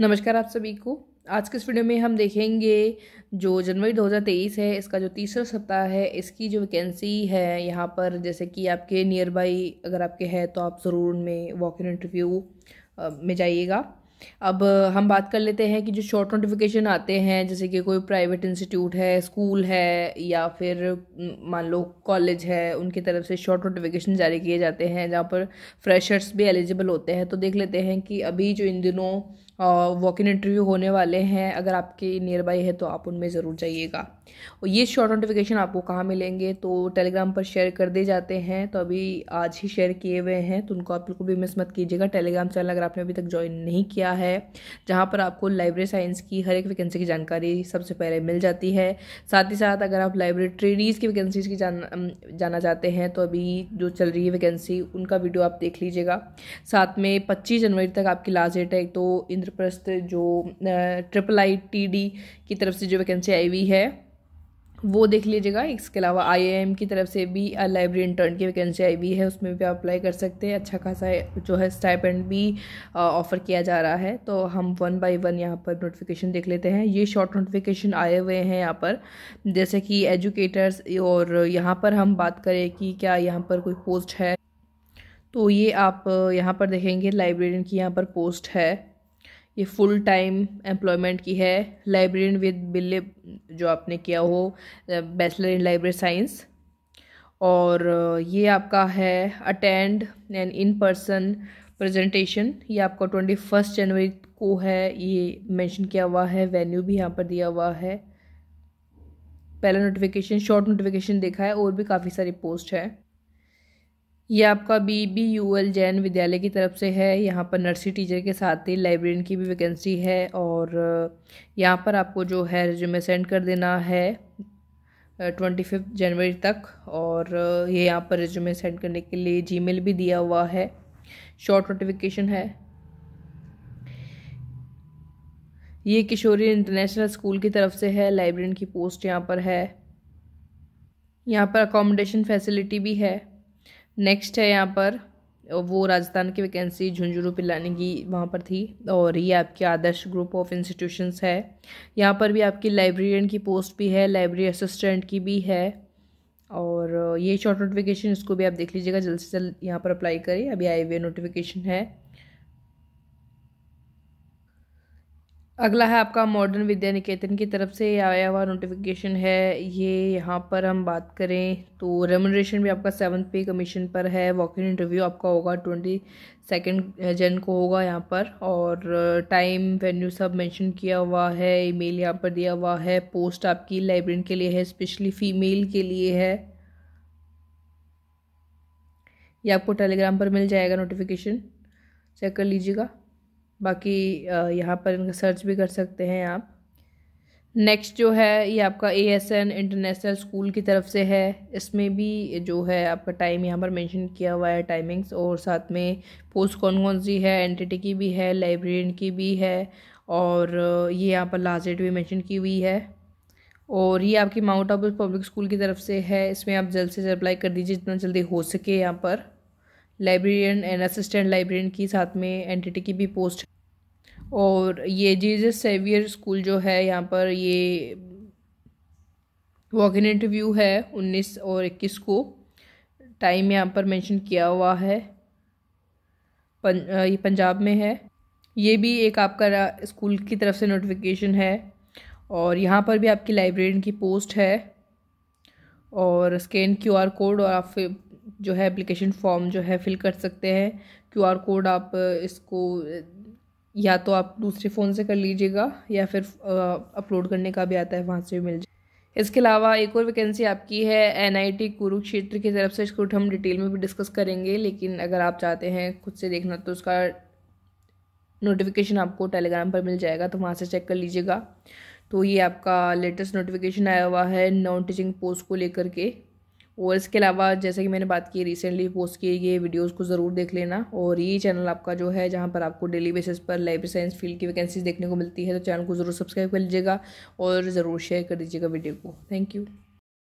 नमस्कार आप सभी को आज के इस वीडियो में हम देखेंगे जो जनवरी 2023 है इसका जो तीसरा सप्ताह है इसकी जो वैकेंसी है यहाँ पर जैसे कि आपके नियर बाई अगर आपके हैं तो आप ज़रूर उनमें वॉक इन इंटरव्यू में जाइएगा अब हम बात कर लेते हैं कि जो शॉर्ट नोटिफिकेशन आते हैं जैसे कि कोई प्राइवेट इंस्टीट्यूट है स्कूल है या फिर मान लो कॉलेज है उनकी तरफ से शॉर्ट नोटिफिकेशन जारी किए जाते हैं जहाँ पर फ्रेशर्स भी एलिजिबल होते हैं तो देख लेते हैं कि अभी जो इन दिनों वॉक इन इंटरव्यू होने वाले हैं अगर आपके नियर बाई है तो आप उनमें ज़रूर जाइएगा और ये शॉर्ट नोटिफिकेशन आपको कहाँ मिलेंगे तो टेलीग्राम पर शेयर कर दिए जाते हैं तो अभी आज ही शेयर किए हुए हैं तो उनको आप बिल्कुल भी मिस मत कीजिएगा टेलीग्राम चैनल अगर आपने अभी तक ज्वाइन नहीं किया है जहाँ पर आपको लाइब्रेरी साइंस की हर एक वैकेंसी की जानकारी सबसे पहले मिल जाती है साथ ही साथ अगर आप लाइब्रेरी ट्रेनीज़ की वैकेंसीज की जान जाना चाहते हैं तो अभी जो चल रही है वैकेंसी उनका वीडियो आप देख लीजिएगा साथ में पच्चीस जनवरी तक आपकी लास्ट डेट है तो इन इंद्रप्रस्थ जो ट्रिपल आई टी डी की तरफ से जो वैकेंसी आई हुई है वो देख लीजिएगा इसके अलावा एम की तरफ से भी लाइब्रेरी इंटर्न की वैकेंसी आई हुई है उसमें भी आप अप्लाई कर सकते हैं अच्छा खासा जो है स्टाइपेंड भी ऑफ़र किया जा रहा है तो हम वन बाय वन यहाँ पर नोटिफिकेशन देख लेते हैं ये शॉर्ट नोटिफिकेशन आए हुए हैं यहाँ पर जैसे कि एजुकेटर्स और यहाँ पर हम बात करें कि क्या यहाँ पर कोई पोस्ट है तो ये आप यहाँ पर देखेंगे लाइब्रेरियन की यहाँ पर पोस्ट है ये फुल टाइम एम्प्लॉयमेंट की है लाइब्रेरियन विद बिल्ले जो आपने किया हो बैचलर इन लाइब्रेरी साइंस और ये आपका है attend and in person presentation ये आपका ट्वेंटी फर्स्ट जनवरी को है ये मेंशन किया हुआ है वेन्यू भी यहाँ पर दिया हुआ है पहला नोटिफिकेशन शॉर्ट नोटिफिकेशन देखा है और भी काफ़ी सारी पोस्ट है ये आपका B B U L Jain Vidyalaya की तरफ से है यहाँ पर नर्सरी टीचर के साथ ही लाइब्रेरियन की भी वैकेंसी है और यहाँ पर आपको जो है रिज्यूमे सेंड कर देना है ट्वेंटी फिफ्थ जनवरी तक और ये यहाँ पर रिज्यूमे सेंड करने के लिए जीमेल भी दिया हुआ है शॉर्ट नोटिफिकेशन है ये किशोरी इंटरनेशनल स्कूल की तरफ से है लाइब्रेरियन की पोस्ट यहाँ पर है यहाँ पर अकोमोडेशन फैसिलिटी भी है नेक्स्ट है यहाँ पर वो राजस्थान की वैकेंसी झुंझुनू पिलानी की वहाँ पर थी और ये आपके आदर्श ग्रुप ऑफ इंस्टीट्यूशंस है यहाँ पर भी आपकी लाइब्रेरियन की पोस्ट भी है लाइब्रेरी असिस्टेंट की भी है और ये शॉर्ट नोटिफिकेशन इसको भी आप देख लीजिएगा जल्द से जल्द यहाँ पर अप्लाई करें अभी आई हुए नोटिफिकेशन है अगला है आपका मॉडर्न विद्या निकेतन की तरफ से आया हुआ नोटिफिकेशन है ये यहाँ पर हम बात करें तो रेमोनेशन भी आपका सेवन्थ पे कमीशन पर है वॉक इन इंटरव्यू आपका होगा ट्वेंटी सेकेंड जन को होगा यहाँ पर और टाइम वेन्यू सब मेंशन किया हुआ है ईमेल यहाँ पर दिया हुआ है पोस्ट आपकी लाइब्रेरी के लिए है स्पेशली फ़ीमेल के लिए है ये आपको टेलीग्राम पर मिल जाएगा नोटिफिकेशन चेक कर लीजिएगा बाकी यहाँ पर इनका सर्च भी कर सकते हैं आप नेक्स्ट जो है ये आपका A S N international school की तरफ से है इसमें भी जो है आपका टाइम यहाँ पर मेंशन किया हुआ है टाइमिंग्स और साथ में पोस्ट कौन कौन सी है एनटीटी की भी है लाइब्रेरियन की भी है और ये यहाँ पर लास्ट डेट भी मेंशन की हुई है और ये आपकी माउंट आबू पब्लिक स्कूल की तरफ से है इसमें आप जल्द से जल्द अप्लाई कर दीजिए जितना जल्दी हो सके यहाँ पर लाइब्रेरियन एंड असिस्टेंट लाइब्रेरियन की साथ में एनटीटी की भी पोस्ट और ये जीजस सेवियर स्कूल जो है यहाँ पर ये वॉक इन इंटरव्यू है उन्नीस और इक्कीस को टाइम यहाँ पर मेंशन किया हुआ है पं, ये पंजाब में है ये भी एक आपका स्कूल की तरफ से नोटिफिकेशन है और यहाँ पर भी आपकी लाइब्रेरियन की पोस्ट है और स्कैन क्यूआर कोड और आप जो है एप्लीकेशन फॉर्म जो है फिल कर सकते हैं क्यूआर कोड आप इसको या तो आप दूसरे फ़ोन से कर लीजिएगा या फिर अपलोड करने का भी आता है वहाँ से भी मिल जाए इसके अलावा एक और वैकेंसी आपकी है एनआईटी कुरुक्षेत्र की तरफ से इसको हम डिटेल में भी डिस्कस करेंगे लेकिन अगर आप चाहते हैं खुद से देखना तो उसका नोटिफिकेशन आपको टेलीग्राम पर मिल जाएगा तो वहाँ से चेक कर लीजिएगा तो ये आपका लेटेस्ट नोटिफिकेशन आया हुआ है नॉन टीचिंग पोस्ट को लेकर के और इसके अलावा जैसे कि मैंने बात की रिसेंटली पोस्ट किए गए वीडियोस को ज़रूर देख लेना और ये चैनल आपका जो है जहाँ पर आपको डेली बेसिस पर लाइब्रेरी साइंस फील्ड की वैकेंसीज देखने को मिलती है तो चैनल को ज़रूर सब्सक्राइब कर लीजिएगा और ज़रूर शेयर कर दीजिएगा वीडियो को थैंक यू